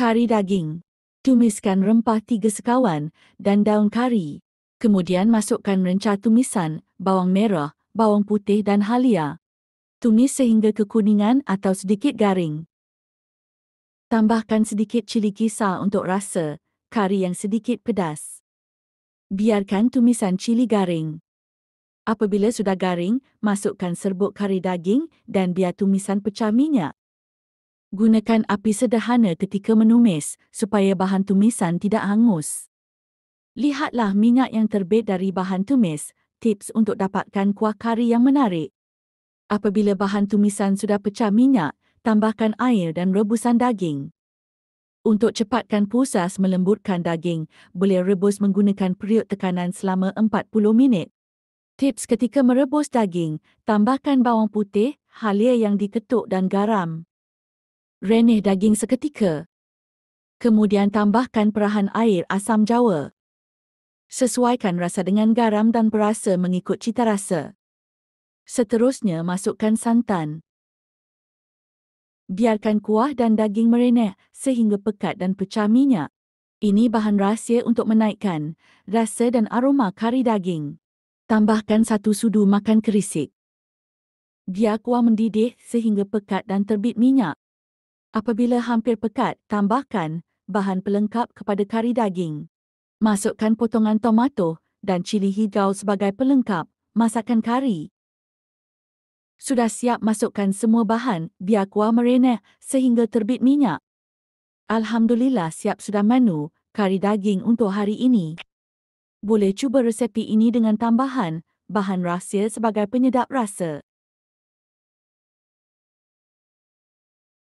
kari daging. Tumiskan rempah tiga sekawan dan daun kari. Kemudian masukkan rencah tumisan, bawang merah, bawang putih dan halia. Tumis sehingga kekuningan atau sedikit garing. Tambahkan sedikit cili kisar untuk rasa, kari yang sedikit pedas. Biarkan tumisan cili garing. Apabila sudah garing, masukkan serbuk kari daging dan biar tumisan pecah minyak. Gunakan api sederhana ketika menumis supaya bahan tumisan tidak hangus. Lihatlah minyak yang terbit dari bahan tumis, tips untuk dapatkan kuah kari yang menarik. Apabila bahan tumisan sudah pecah minyak, tambahkan air dan rebusan daging. Untuk cepatkan pusas melembutkan daging, boleh rebus menggunakan periuk tekanan selama 40 minit. Tips ketika merebus daging, tambahkan bawang putih, halia yang diketuk dan garam reneh daging seketika. Kemudian tambahkan perahan air asam jawa. Sesuaikan rasa dengan garam dan perasa mengikut cita rasa. Seterusnya masukkan santan. Biarkan kuah dan daging mereneh sehingga pekat dan pecah minyak. Ini bahan rahsia untuk menaikkan rasa dan aroma kari daging. Tambahkan satu sudu makan kerisik. Biar kuah mendidih sehingga pekat dan terbit minyak. Apabila hampir pekat, tambahkan bahan pelengkap kepada kari daging. Masukkan potongan tomato dan cili hijau sebagai pelengkap. Masakkan kari. Sudah siap masukkan semua bahan, biar kuah merenah sehingga terbit minyak. Alhamdulillah siap sudah menu kari daging untuk hari ini. Boleh cuba resepi ini dengan tambahan bahan rahsia sebagai penyedap rasa.